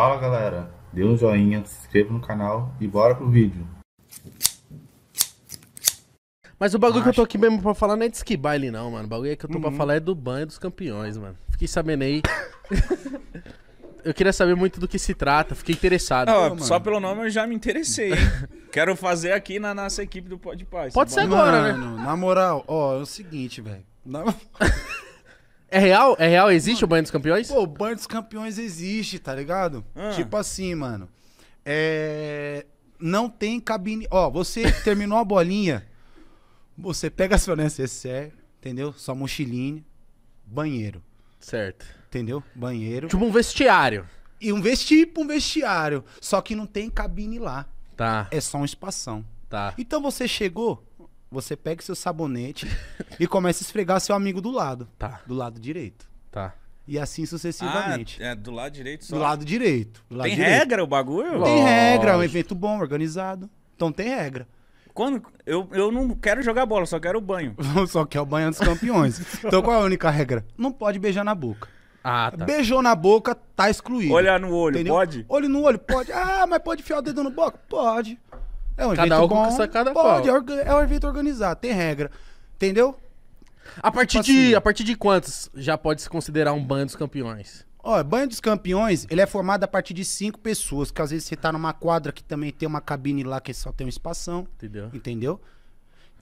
Fala galera, dê um joinha, se inscreva no canal e bora pro vídeo. Mas o bagulho Acho... que eu tô aqui mesmo pra falar não é de ski baile não, mano. O bagulho que eu tô uhum. pra falar é do banho dos campeões, mano. Fiquei sabendo aí. eu queria saber muito do que se trata, fiquei interessado. Não, ah, Pô, só pelo nome eu já me interessei. Quero fazer aqui na nossa equipe do pode Paz. Pode ser agora, né? mano, né? Na moral, ó, é o seguinte, velho. Na... É real? É real? Existe mano, o banho dos campeões? Pô, o banho dos campeões existe, tá ligado? Ah. Tipo assim, mano. É... Não tem cabine. Ó, você terminou a bolinha, você pega a sua necessaire, entendeu? Sua mochilinha, banheiro. Certo. Entendeu? Banheiro. Tipo um vestiário. E um vestiário, tipo um vestiário. Só que não tem cabine lá. Tá. É só um espação. Tá. Então você chegou, você pega seu sabonete e começa a esfregar seu amigo do lado. Tá. Do lado direito. Tá. E assim sucessivamente. Ah, é do lado direito só? Do lado direito. Do lado tem direito. regra o bagulho? Tem Lógico. regra, é um evento bom, organizado. Então tem regra. Quando, eu, eu não quero jogar bola, só quero o banho. só quer o banho dos campeões. então qual é a única regra? Não pode beijar na boca. Ah, tá. Beijou na boca, tá excluído. Olhar no olho, entendeu? pode? Olho no olho, pode. Ah, mas pode enfiar o dedo no boca? Pode. É um cada evento bom. cada pode, é um evento organizado, tem regra. Entendeu? A partir, tipo de, assim. a partir de quantos já pode se considerar um banho dos campeões? Olha, banho dos campeões, ele é formado a partir de cinco pessoas, que às vezes você tá numa quadra que também tem uma cabine lá que só tem um espação. Entendeu? Entendeu?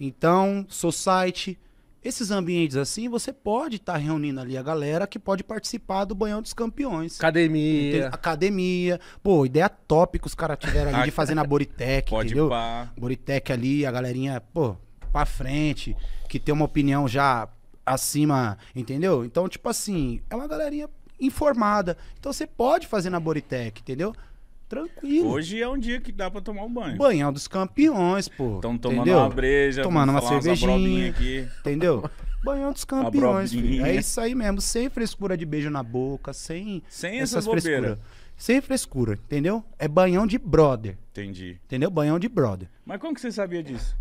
Então, society, esses ambientes assim, você pode estar tá reunindo ali a galera que pode participar do Banhão dos Campeões. Academia. Academia. Pô, ideia top que os caras tiveram ali de fazer na Boritec, pode entendeu? Pá. Boritec ali, a galerinha, pô, pra frente, que tem uma opinião já acima, entendeu? Então, tipo assim, é uma galerinha informada. Então você pode fazer na Boritec, entendeu? Tranquilo. Hoje é um dia que dá pra tomar um banho. Banhão dos campeões, pô. Estão tomando entendeu? uma breja, tomando uma cervejinha. aqui. Entendeu? Banhão dos campeões, filho. É isso aí mesmo. Sem frescura de beijo na boca, sem, sem essas, essas frescuras. Sem frescura, entendeu? É banhão de brother. Entendi. Entendeu? Banhão de brother. Mas como que você sabia disso?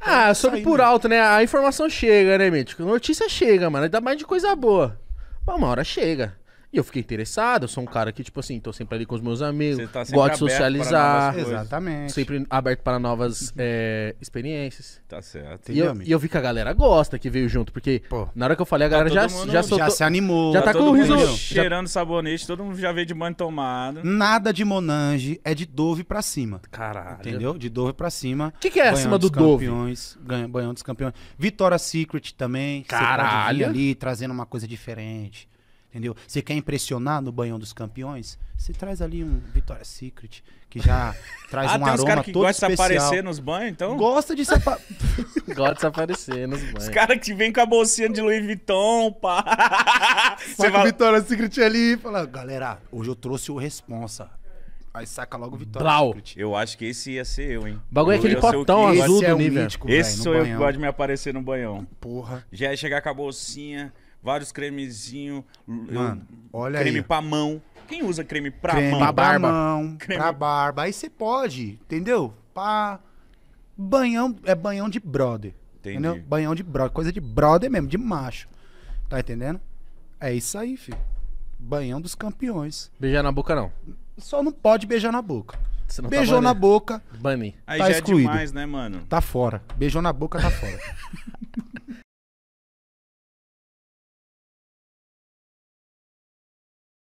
Ah, então, soube por alto, né? A informação chega, né, Mítico? Notícia chega, mano. Ainda mais de coisa boa. uma hora chega. E eu fiquei interessado, eu sou um cara que, tipo assim, tô sempre ali com os meus amigos, tá gosto de socializar. Exatamente. Sempre aberto para novas uhum. é, experiências. Tá certo. E eu, e eu, vi que a galera gosta que veio junto, porque Pô, na hora que eu falei, a tá galera tá já, mundo, já, soltou, já se animou. Já tá, tá com o riso. Cheirando sabonete, todo mundo já veio de banho tomado. Nada de Monange, é de Dove pra cima. Caralho. Entendeu? De Dove pra cima. O que, que é acima do campeões, Dove? Ganha, banhão dos campeões. Vitória Secret também. Caralho. ali trazendo uma coisa diferente entendeu? Você quer impressionar no banhão dos campeões? Você traz ali um Vitória Secret, que já traz ah, um tem aroma cara que todo gosta especial. de aparecer nos banhos, então? Gosta de se Gosta de se aparecer nos banhos. Os caras que vêm com a bolsinha de Louis Vuitton, pá. Você vai... o Vitória Secret ali e fala, galera, hoje eu trouxe o responsa. Aí saca logo o Vitória Blau. Secret. Eu acho que esse ia ser eu, hein? O bagulho é aquele potão é. azul do é nível. Mítico, esse véio, sou eu que gosto de me aparecer no banhão. Porra. Já ia chegar com a bolsinha vários cremezinhos. Mano, olha creme aí. pra mão. Quem usa creme pra creme mão? Pra barba. Mão, creme pra barba. Aí você pode, entendeu? Pá. Banhão, é banhão de brother. Entendi. Entendeu? Banhão de brother. Coisa de brother mesmo, de macho. Tá entendendo? É isso aí, filho. Banhão dos campeões. Beijar na boca, não. Só não pode beijar na boca. Tá Beijou tá na boca. Bane. Aí tá já é excluído. é demais, né, mano? Tá fora. Beijou na boca, tá fora.